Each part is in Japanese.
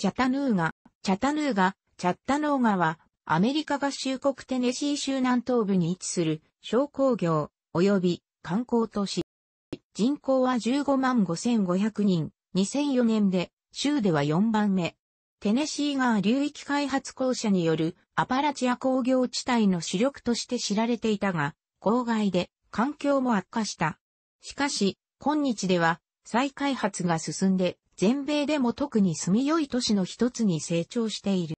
チャタヌーガ、チャタヌーガ、チャッタノーガは、アメリカ合衆国テネシー州南東部に位置する商工業及び観光都市。人口は15万5500人、2004年で州では4番目。テネシー川流域開発公社によるアパラチア工業地帯の主力として知られていたが、郊外で環境も悪化した。しかし、今日では再開発が進んで全米でも特に住みよい都市の一つに成長している。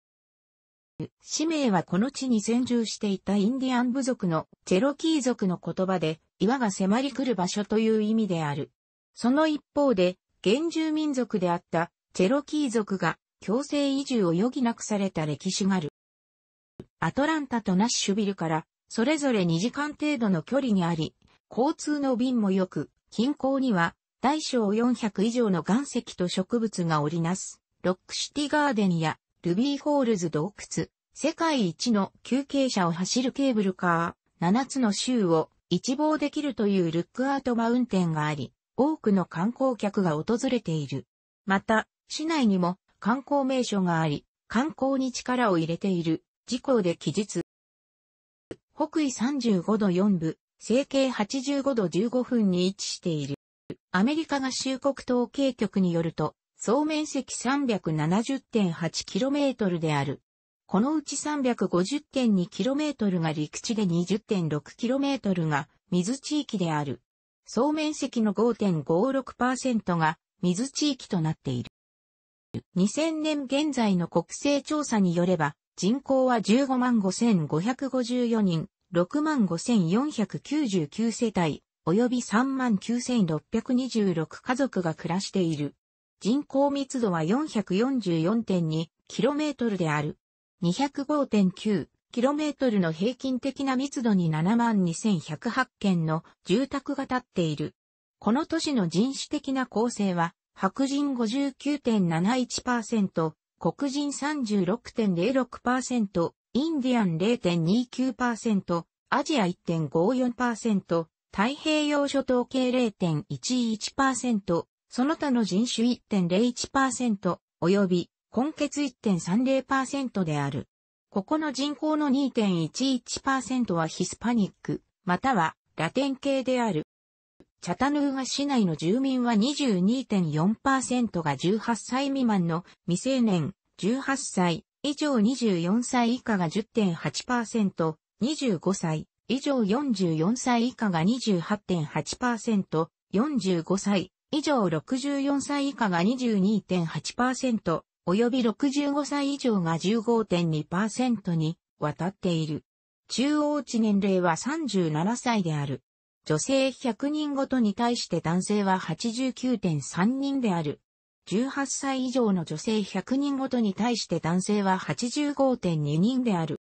氏名はこの地に先住していたインディアン部族のチェロキー族の言葉で、岩が迫り来る場所という意味である。その一方で、原住民族であったチェロキー族が強制移住を余儀なくされた歴史がある。アトランタとナッシュビルからそれぞれ2時間程度の距離にあり、交通の便も良く、近郊には大小400以上の岩石と植物が織りなす、ロックシティガーデンや、ルビーホールズ洞窟、世界一の休憩車を走るケーブルカー、7つの州を一望できるというルックアウトマウンテンがあり、多くの観光客が訪れている。また、市内にも観光名所があり、観光に力を入れている、事故で記述。北緯35度4部、西経85度15分に位置している。アメリカ合衆国統計局によると、総面積 370.8km である。このうち 350.2km が陸地で 20.6km が水地域である。総面積の5.56%が水地域となっている。2000年現在の国勢調査によれば、人口は15 5554人、6 5499世帯、及び39,626家族が暮らしている。人口密度は 444.2km である。205.9km の平均的な密度に72,108件の住宅が建っている。この都市の人種的な構成は、白人59.71%、黒人36.06%、インディアン0.29%、アジア1.54%、太平洋諸島系0.11%、その他の人種1.01%、及び、根血1.30%である。ここの人口の2.11%はヒスパニック、またはラテン系である。チャタヌーガ市内の住民は22.4%が18歳未満の未成年、18歳以上24歳以下が10.8%、25歳以上44歳以下が28.8%、45歳以上64歳以下が22.8%、及び65歳以上が15.2%に渡っている。中央値年齢は37歳である。女性100人ごとに対して男性は89.3人である。18歳以上の女性100人ごとに対して男性は85.2人である。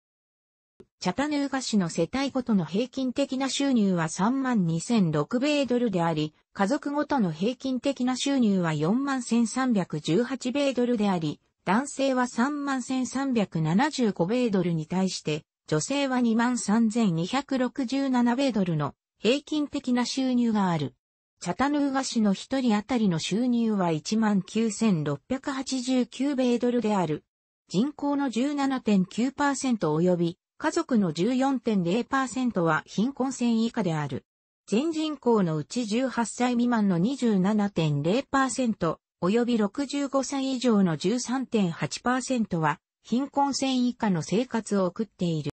チャタヌーガ市の世帯ごとの平均的な収入は32,006米ドルであり、家族ごとの平均的な収入は41,318米ドルであり、男性は31,375米ドルに対して、女性は23,267米ドルの平均的な収入がある。チャタヌーガ市の一人当たりの収入は19,689米ドルである。人口の17.9%及び家族の14.0%は貧困線以下である。全人口のうち18歳未満の27.0%、及び65歳以上の13.8%は、貧困線以下の生活を送っている。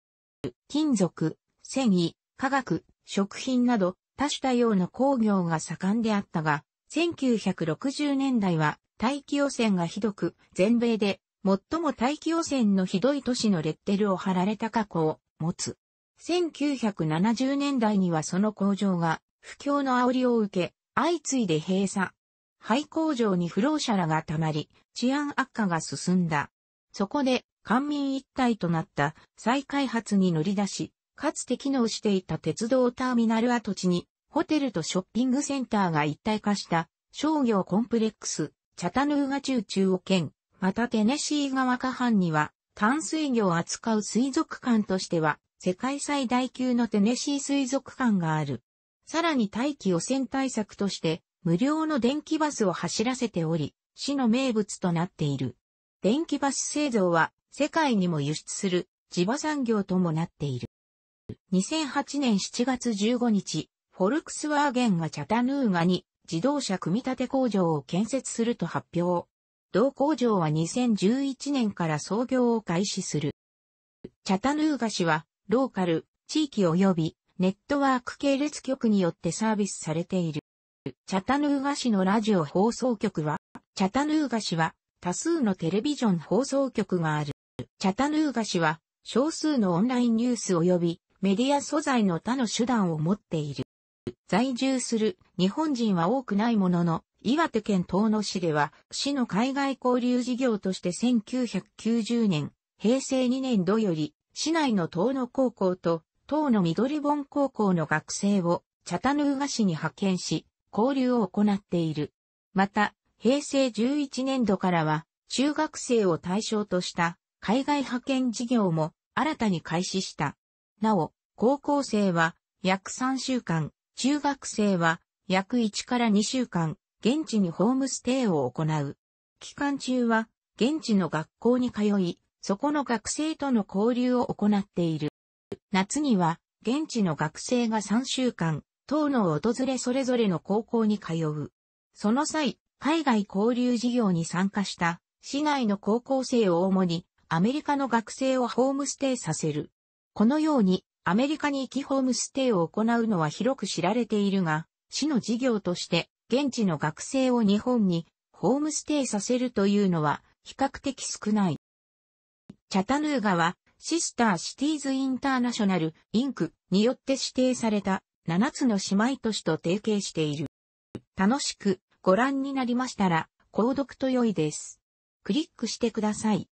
金属、繊維、化学、食品など、多種多様な工業が盛んであったが、1960年代は大気汚染がひどく、全米で最も大気汚染のひどい都市のレッテルを貼られた過去を持つ。1970年代にはその工場が不況の煽りを受け、相次いで閉鎖。廃工場に不老者らが溜まり、治安悪化が進んだ。そこで、官民一体となった再開発に乗り出し、かつて機能していた鉄道ターミナル跡地に、ホテルとショッピングセンターが一体化した商業コンプレックス、チャタヌーガ中中央県、またテネシー川下半には、淡水魚を扱う水族館としては、世界最大級のテネシー水族館がある。さらに大気汚染対策として、無料の電気バスを走らせており、市の名物となっている。電気バス製造は、世界にも輸出する、地場産業ともなっている。2008年7月15日、フォルクスワーゲンがチャタヌーガに自動車組み立て工場を建設すると発表。同工場は2011年から創業を開始する。チャタヌーガ市は、ローカル、地域及び、ネットワーク系列局によってサービスされている。チャタヌーガ市のラジオ放送局は、チャタヌーガ市は、多数のテレビジョン放送局がある。チャタヌーガ市は、少数のオンラインニュース及び、メディア素材の他の手段を持っている。在住する日本人は多くないものの、岩手県東野市では、市の海外交流事業として1990年、平成2年度より、市内の東野高校と、東野緑本高校の学生を、チャタヌーガ市に派遣し、交流を行っている。また、平成11年度からは、中学生を対象とした海外派遣事業も新たに開始した。なお、高校生は約3週間、中学生は約1から2週間、現地にホームステイを行う。期間中は、現地の学校に通い、そこの学生との交流を行っている。夏には、現地の学生が3週間、党の訪れそれぞれの高校に通う。その際、海外交流事業に参加した、市内の高校生を主に、アメリカの学生をホームステイさせる。このように、アメリカに行きホームステイを行うのは広く知られているが、市の事業として現地の学生を日本にホームステイさせるというのは比較的少ない。チャタヌーガはシスターシティーズインターナショナルインクによって指定された7つの姉妹都市と提携している。楽しくご覧になりましたら購読と良いです。クリックしてください。